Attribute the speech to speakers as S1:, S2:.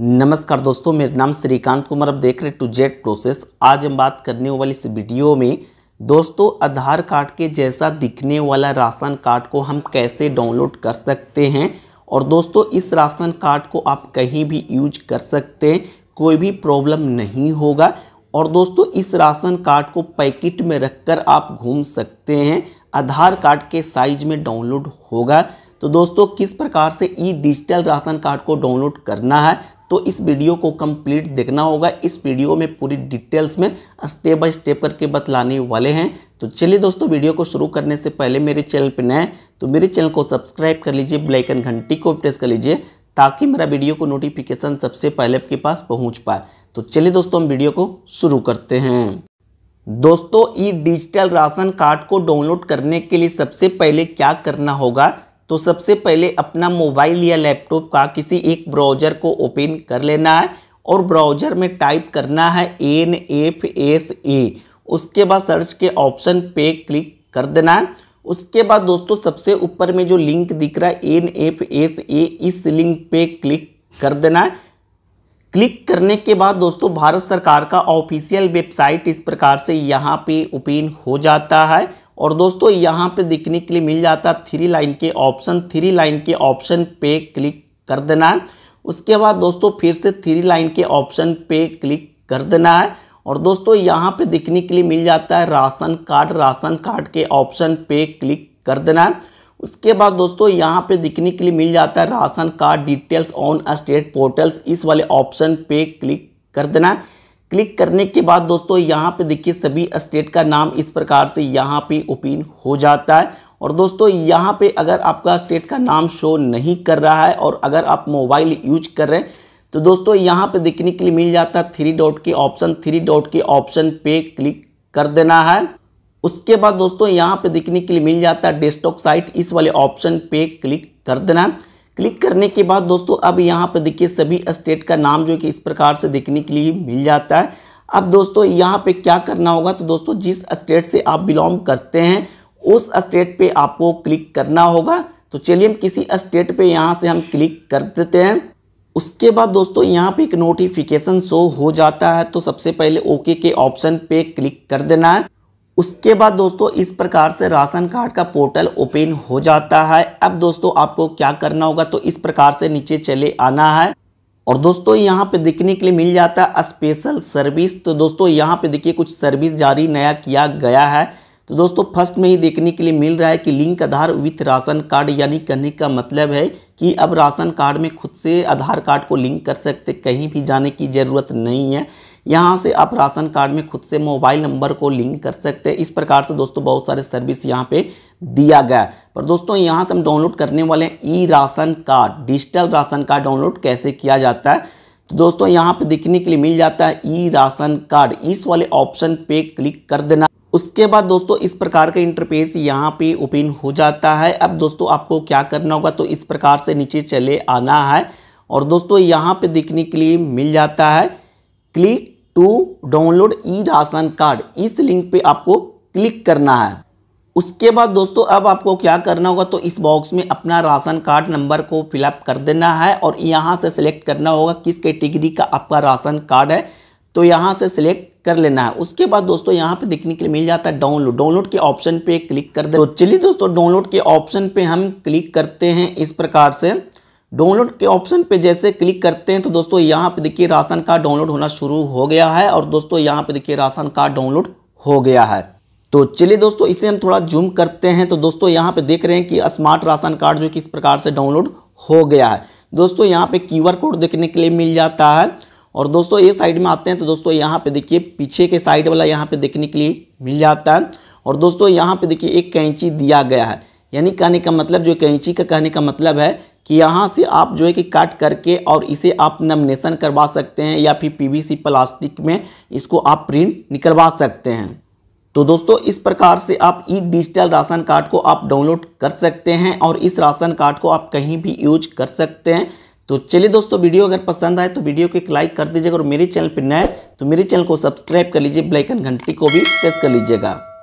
S1: नमस्कार दोस्तों मेरा नाम श्रीकांत कुमार अब देख रहे टू जेड प्रोसेस आज हम बात करने वाली इस वीडियो में दोस्तों आधार कार्ड के जैसा दिखने वाला राशन कार्ड को हम कैसे डाउनलोड कर सकते हैं और दोस्तों इस राशन कार्ड को आप कहीं भी यूज कर सकते हैं कोई भी प्रॉब्लम नहीं होगा और दोस्तों इस राशन कार्ड को पैकेट में रखकर आप घूम सकते हैं आधार कार्ड के साइज में डाउनलोड होगा तो दोस्तों किस प्रकार से ई डिजिटल राशन कार्ड को डाउनलोड करना है तो इस वीडियो को कंप्लीट देखना होगा इस वीडियो में पूरी डिटेल्स में स्टेप बाय स्टेप करके बतलाने वाले हैं तो चलिए दोस्तों वीडियो को शुरू करने से पहले मेरे चैनल पर नए तो मेरे चैनल को सब्सक्राइब कर लीजिए ब्लैकन घंटी को प्रेस कर लीजिए ताकि मेरा वीडियो को नोटिफिकेशन सबसे पहले आपके पास पहुँच पाए तो चलिए दोस्तों हम वीडियो को शुरू करते हैं दोस्तों ई डिजिटल राशन कार्ड को डाउनलोड करने के लिए सबसे पहले क्या करना होगा तो सबसे पहले अपना मोबाइल या लैपटॉप का किसी एक ब्राउज़र को ओपन कर लेना है और ब्राउज़र में टाइप करना है एन एफ एस ए उसके बाद सर्च के ऑप्शन पे क्लिक कर देना है उसके बाद दोस्तों सबसे ऊपर में जो लिंक दिख रहा है एन एफ एस ए इस लिंक पे क्लिक कर देना है क्लिक करने के बाद दोस्तों भारत सरकार का ऑफिशियल वेबसाइट इस प्रकार से यहाँ पे ओपन हो जाता है और दोस्तों यहाँ पे देखने के लिए मिल जाता थ्री लाइन के ऑप्शन थ्री लाइन के ऑप्शन पे क्लिक कर देना है उसके बाद दोस्तों फिर से थ्री लाइन के ऑप्शन पे क्लिक कर देना है और दोस्तों यहाँ पे देखने के लिए मिल जाता है राशन कार्ड राशन कार्ड के ऑप्शन पे क्लिक कर देना है उसके बाद दोस्तों यहाँ पे दिखने के लिए मिल जाता है ration card details on state portals इस वाले ऑप्शन पे क्लिक कर देना है क्लिक करने के बाद दोस्तों यहाँ पे देखिए सभी स्टेट का नाम इस प्रकार से यहाँ पे ओपिन हो जाता है और दोस्तों यहाँ पे अगर आपका स्टेट का नाम शो नहीं कर रहा है और अगर आप मोबाइल यूज कर रहे हैं तो दोस्तों यहाँ पे देखने के लिए मिल जाता है थ्री डॉट के ऑप्शन थ्री डॉट के ऑप्शन पे क्लिक कर देना है उसके बाद दोस्तों यहाँ पे देखने के लिए मिल जाता है डेस्कटॉप साइट इस वाले ऑप्शन पे क्लिक कर देना है क्लिक करने के बाद दोस्तों अब यहाँ पर देखिए सभी स्टेट का नाम जो कि इस प्रकार से देखने के लिए मिल जाता है अब दोस्तों यहाँ पे क्या करना होगा तो दोस्तों जिस स्टेट से आप बिलोंग करते हैं उस स्टेट पे आपको क्लिक करना होगा तो चलिए हम किसी स्टेट पे यहाँ से हम क्लिक कर देते हैं उसके बाद दोस्तों यहाँ पे एक नोटिफिकेशन शो हो जाता है तो सबसे पहले ओके के ऑप्शन पे क्लिक कर देना है उसके बाद दोस्तों इस प्रकार से राशन कार्ड का पोर्टल ओपन हो जाता है अब दोस्तों आपको क्या करना होगा तो इस प्रकार से नीचे चले आना है और दोस्तों यहाँ पे देखने के लिए मिल जाता है स्पेशल सर्विस तो दोस्तों यहाँ पे देखिए कुछ सर्विस जारी नया किया गया है तो दोस्तों फर्स्ट में ही देखने के लिए मिल रहा है कि link Aadhaar with ration card यानी कहने का मतलब है कि अब राशन कार्ड में खुद से आधार कार्ड को लिंक कर सकते कहीं भी जाने की ज़रूरत नहीं है यहाँ से आप राशन कार्ड में खुद से मोबाइल नंबर को लिंक कर सकते हैं इस प्रकार से दोस्तों बहुत सारे सर्विस यहाँ पे दिया गया है पर दोस्तों यहाँ से हम डाउनलोड करने वाले हैं e ration card digital ration card download कैसे किया जाता है तो दोस्तों यहाँ पे देखने के लिए मिल जाता है ई राशन कार्ड इस वाले ऑप्शन पे क्लिक कर देना उसके बाद दोस्तों इस प्रकार का इंटरफेस यहाँ पे ओपन हो जाता है अब दोस्तों आपको क्या करना होगा तो इस प्रकार से नीचे चले आना है और दोस्तों यहाँ पे देखने के लिए मिल जाता है click to download e ration card इस लिंक पे आपको क्लिक करना है उसके बाद दोस्तों अब आपको क्या करना होगा तो इस बॉक्स में अपना राशन कार्ड नंबर को फिलअप कर देना है और यहाँ से सिलेक्ट करना होगा किस कैटेगरी का आपका राशन कार्ड है तो यहाँ से सिलेक्ट कर लेना है उसके बाद दोस्तों यहाँ पे देखने के लिए मिल जाता है डाउनलोड डाउनलोड के ऑप्शन पे क्लिक कर दे तो चलिए दोस्तों डाउनलोड के ऑप्शन पे हम क्लिक करते हैं इस प्रकार से डाउनलोड के ऑप्शन पे जैसे क्लिक करते हैं तो दोस्तों यहाँ पे देखिए राशन कार्ड डाउनलोड होना शुरू हो गया है और दोस्तों यहाँ पे देखिए राशन कार्ड डाउनलोड हो गया है तो चलिए दोस्तों इसे हम थोड़ा जूम करते हैं तो दोस्तों यहाँ पे देख रहे हैं कि स्मार्ट राशन कार्ड जो किस प्रकार से डाउनलोड हो गया है दोस्तों यहाँ पे आर कोड देखने के लिए मिल जाता है और दोस्तों ये साइड में आते हैं तो दोस्तों यहाँ पे देखिए पीछे के साइड वाला यहाँ पे देखने के लिए मिल जाता है और दोस्तों यहाँ पे देखिए एक कैंची दिया गया है यानी कहने का मतलब जो कैंची का कहने का मतलब है कि यहाँ से आप जो है कि काट करके और इसे आप नमनेशन करवा सकते हैं या फिर पीवीसी प्लास्टिक में इसको आप प्रिंट निकलवा सकते हैं तो दोस्तों इस प्रकार से आप ई डिजिटल राशन कार्ड को आप डाउनलोड कर सकते हैं और इस राशन कार्ड को आप कहीं भी यूज कर सकते हैं तो चलिए दोस्तों वीडियो अगर पसंद आए तो वीडियो को एक लाइक कर दीजिएगा और मेरे चैनल पर नए तो मेरे चैनल को सब्सक्राइब कर लीजिए ब्लैकन घंटी को भी प्रेस कर लीजिएगा